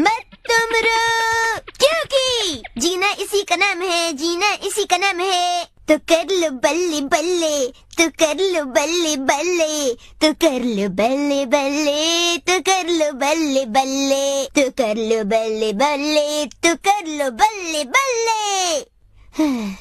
मत तुम रो क्योंकि जीना इसी का नाम है जीना इसी का नाम है तो कर लो बल्ले बल्ले तो कर लो बल्ले बल्ले तो कर लो बल्ले बल्ले तो कर लो बल्ले बल्ले तो कर लो बल्ले बल्ले तो कर लो बल्ले बल्ले